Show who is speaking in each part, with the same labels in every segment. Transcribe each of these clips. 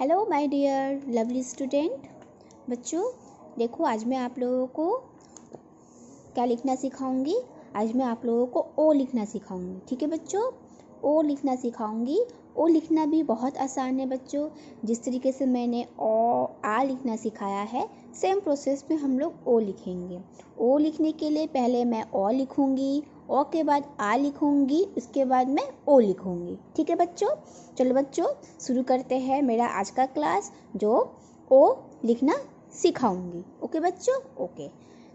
Speaker 1: hello my dear lovely student बच्चों देखो आज मैं आप लोगों को क्या लिखना सिखाऊंगी आज मैं आप लोगों को ओ लिखना सिखाऊंगी ठीक है बच्चों ओ लिखना सिखाऊंगी ओ लिखना भी बहुत आसान है बच्चों जिस तरीके से मैंने ओ आ लिखना सिखाया है सेम प्रोसेस में हम लोग ओ लिखेंगे ओ लिखने के लिए पहले मैं ओ लिखूँगी ओ के बाद आ लिखूँगी उसके बाद मैं ओ लिखूँगी ठीक है बच्चों चलो बच्चों शुरू करते हैं मेरा आज का क्लास जो ओ लिखना सिखाऊंगी ओके बच्चों ओके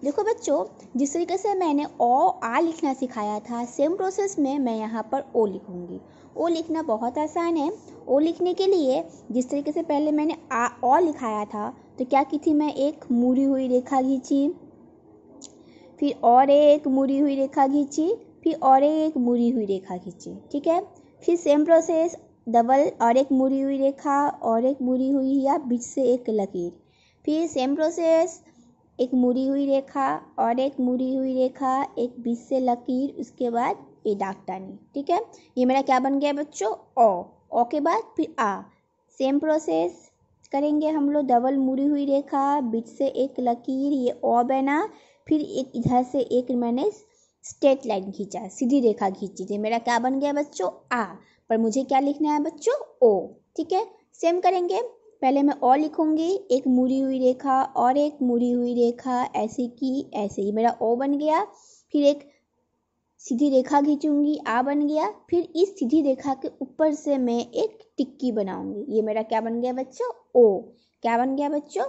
Speaker 1: देखो बच्चों जिस तरीके से मैंने ओ आ लिखना सिखाया था सेम प्रोसेस में मैं यहाँ पर ओ लिखूँगी ओ लिखना बहुत आसान है ओ लिखने के लिए जिस तरीके से पहले मैंने आ ओ लिखाया था तो क्या की थी मैं एक मुड़ी हुई रेखा खींची फिर और एक मुड़ी हुई रेखा खींची फिर और एक मुड़ी हुई रेखा खींची ठीक है फिर सेम प्रोसेस डबल और एक मुड़ी हुई रेखा और एक मुड़ी हुई या बीच से एक लकीर फिर सेम प्रोसेस एक मुड़ी हुई रेखा और एक मुड़ी हुई रेखा एक बीच से लकीर उसके बाद ये डाक टानी ठीक है ये मेरा क्या बन गया बच्चों ओ ओ के बाद फिर आ सेम प्रोसेस करेंगे हम लोग डबल मुड़ी हुई रेखा बीच से एक लकीर ये ओ बना फिर एक इधर से एक मैंने स्ट्रेट लाइन खींचा सीधी रेखा खींची थी मेरा क्या बन गया बच्चों आ पर मुझे क्या लिखना है बच्चों ओ ठीक है सेम करेंगे पहले मैं ओ लिखूंगी एक मुड़ी हुई रेखा और एक मुड़ी हुई रेखा ऐसे की ऐसे ही मेरा ओ बन गया फिर एक सीधी रेखा खींचूंगी आ बन गया फिर इस सीधी रेखा के ऊपर से मैं एक टिक्की बनाऊंगी ये मेरा क्या बन गया बच्चों ओ क्या बन गया बच्चों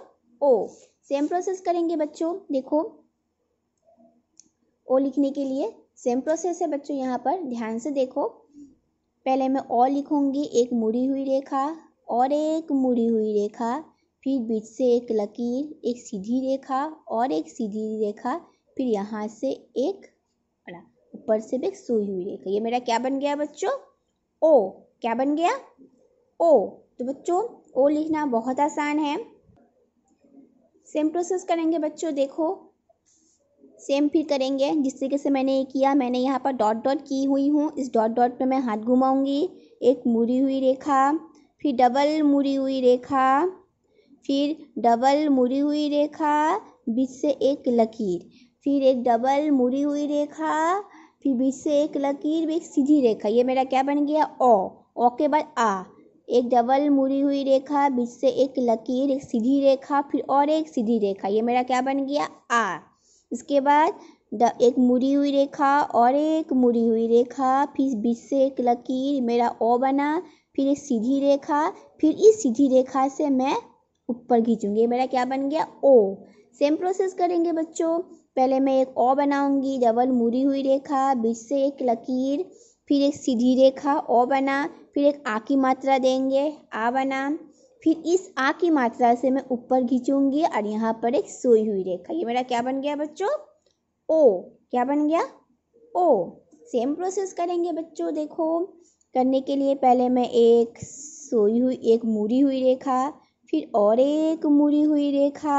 Speaker 1: ओ सेम प्रोसेस करेंगे बच्चों देखो ओ लिखने के लिए सेम प्रोसेस है बच्चों यहाँ पर ध्यान से देखो पहले मैं ओ लिखूंगी एक मुड़ी हुई रेखा और एक मुड़ी हुई रेखा फिर बीच से एक लकीर एक सीधी रेखा और एक सीधी रेखा फिर यहाँ से एक ऊपर से भी एक सुई हुई रेखा ये मेरा क्या बन गया बच्चों ओ क्या बन गया ओ तो बच्चों ओ लिखना बहुत आसान है सेम प्रोसेस करेंगे बच्चों देखो सेम फिर करेंगे जिस तरीके से मैंने ये किया मैंने यहाँ पर डॉट डॉट की हुई हूँ इस डॉट डॉट पे मैं हाथ घुमाऊँगी एक मुड़ी हुई रेखा फिर डबल मुड़ी हुई रेखा फिर डबल मुड़ी हुई रेखा बीच से एक लकीर फिर एक डबल मुड़ी हुई रेखा फिर बीच से एक लकीर एक सीधी रेखा ये मेरा क्या बन गया ओ ओ के बाद आ एक डबल मुड़ी हुई रेखा बीच से एक लकीर एक सीधी रेखा फिर और एक सीधी रेखा ये मेरा क्या बन गया आ इसके बाद एक मुड़ी हुई रेखा और एक मुड़ी हुई रेखा फिर बीच से एक लकीर मेरा ओ बना फिर एक सीधी रेखा फिर इस सीधी रेखा से मैं ऊपर खींचूंगी मेरा क्या बन गया ओ सेम प्रोसेस करेंगे बच्चों पहले मैं एक ओ बनाऊंगी डबल मुड़ी हुई रेखा बीच से एक लकीर फिर एक सीधी रेखा ओ बना फिर एक आ की मात्रा देंगे आ बना फिर इस आ की मात्रा से मैं ऊपर खींचूंगी और यहाँ पर एक सोई हुई रेखा ये मेरा क्या बन गया बच्चों ओ क्या बन गया ओ सेम प्रोसेस करेंगे बच्चों देखो करने के लिए पहले मैं एक सोई हुई एक मुड़ी हुई रेखा फिर और एक मुड़ी हुई रेखा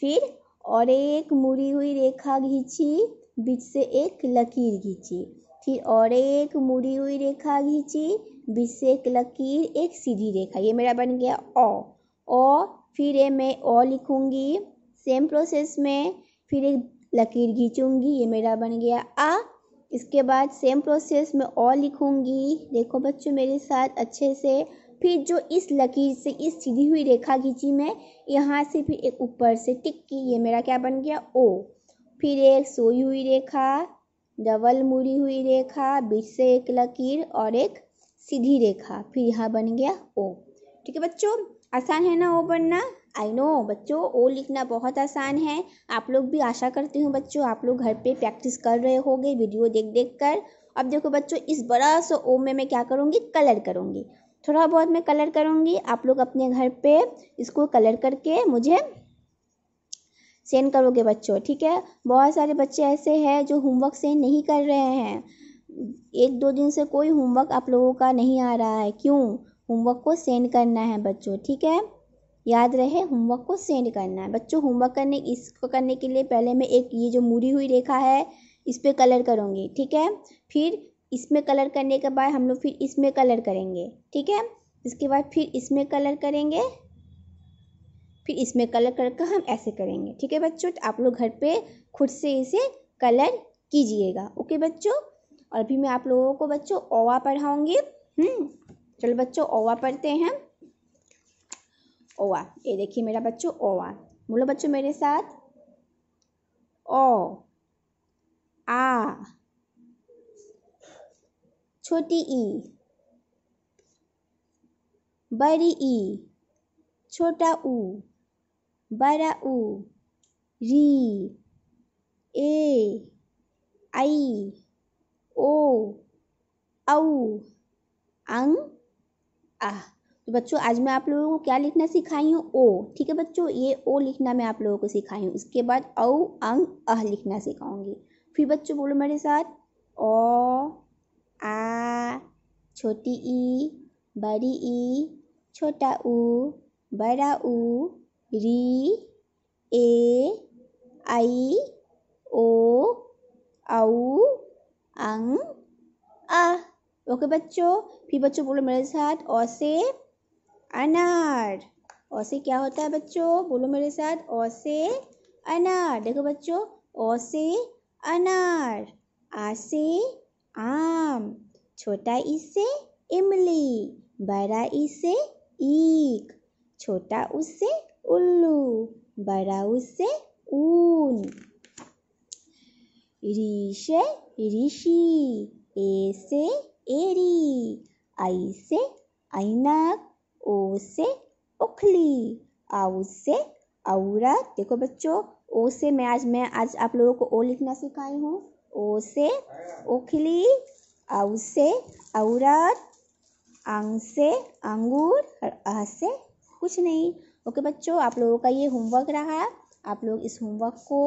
Speaker 1: फिर और एक मुड़ी हुई रेखा खींची बीच से एक लकीर खींची फिर और एक मुड़ी हुई रेखा खींची बीच से एक लकीर एक सीधी रेखा ये मेरा बन गया ओ ओ फिर ये मैं ओ लिखूँगी सेम प्रोसेस में फिर एक लकीर खींचूंगी ये मेरा बन गया आ इसके बाद सेम प्रोसेस में ओ लिखूँगी देखो बच्चों मेरे साथ अच्छे से फिर जो इस लकीर से इस सीधी हुई रेखा खींची मैं यहाँ से फिर एक ऊपर से टिक की ये मेरा क्या बन गया ओ फिर एक सोई हुई रेखा डबल मुड़ी हुई रेखा बीच से एक लकीर और एक सीधी रेखा फिर यहाँ बन गया ओ ठीक है बच्चों आसान है ना ओ बनना आई नो बच्चों ओ लिखना बहुत आसान है आप लोग भी आशा करती हूँ बच्चों आप लोग घर पे प्रैक्टिस कर रहे होंगे वीडियो देख देख कर अब देखो बच्चों इस बड़ा सा ओ में मैं क्या करूँगी कलर करूँगी थोड़ा बहुत मैं कलर करूँगी आप लोग अपने घर पे इसको कलर करके मुझे सेंड करोगे बच्चों ठीक है बहुत सारे बच्चे ऐसे हैं जो होमवर्क सेंड नहीं कर रहे हैं एक दो दिन से कोई होमवर्क आप लोगों का नहीं आ रहा है क्यों होमवर्क को सेंड करना है बच्चों ठीक है याद रहे होमवर्क को सेंड करना है बच्चों होमवर्क करने इसको करने के लिए पहले मैं एक ये जो मुड़ी हुई रेखा है इस पर कलर करूँगी ठीक है फिर इसमें कलर करने के बाद हम लोग फिर इसमें कलर करेंगे ठीक है इसके बाद फिर इसमें कलर करेंगे फिर इसमें कलर कर हम ऐसे करेंगे ठीक है बच्चों तो आप लोग घर पे खुद से इसे कलर कीजिएगा ओके बच्चों और अभी मैं आप लोगों को बच्चों ओवा पढ़ाऊँगी हम्म, चलो बच्चों ओवा पढ़ते हैं ओवा ये देखिए मेरा बच्चों ओवा बोलो बच्चों मेरे साथ ओ आ छोटी ई बड़ी ई छोटा ऊ बरऊ री ए आई ओ औ अंग आ तो बच्चों आज मैं आप लोगों को क्या लिखना सिखाई हूँ ओ ठीक है बच्चों ये ओ लिखना मैं आप लोगों को सिखाई हूँ इसके बाद औ अंग अह लिखना सिखाऊंगी फिर बच्चों बोलो मेरे साथ ओ आ छोटी ई बड़ी ई छोटा ऊ बड़ा ऊ री ए आई ओ औ अंग आ ओके बच्चों फिर बच्चों बोलो मेरे साथ ओ से अनार ओ से क्या होता है बच्चों बोलो मेरे साथ ओ से अनार देखो बच्चों ओ से अनार आ से आम छोटा ई से इमली बड़ा ई से ईख छोटा उससे उल्लू बड़ा से ऊन ऋषे ऋषि ए से एरी आई से ऐनक ओ से उखली आउ से औरा देखो बच्चों ओ से मैं आज मैं आज आप लोगों को ओ लिखना सिखाई हूँ ओ से उखली औ से औरत अंग से अंगूर और अह से कुछ नहीं ओके बच्चों आप लोगों का ये होमवर्क रहा आप लोग इस होमवर्क को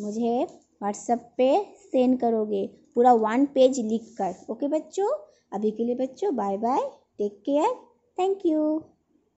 Speaker 1: मुझे व्हाट्सएप पे सेंड करोगे पूरा वन पेज लिख कर ओके बच्चों अभी के लिए बच्चों bye bye take care thank you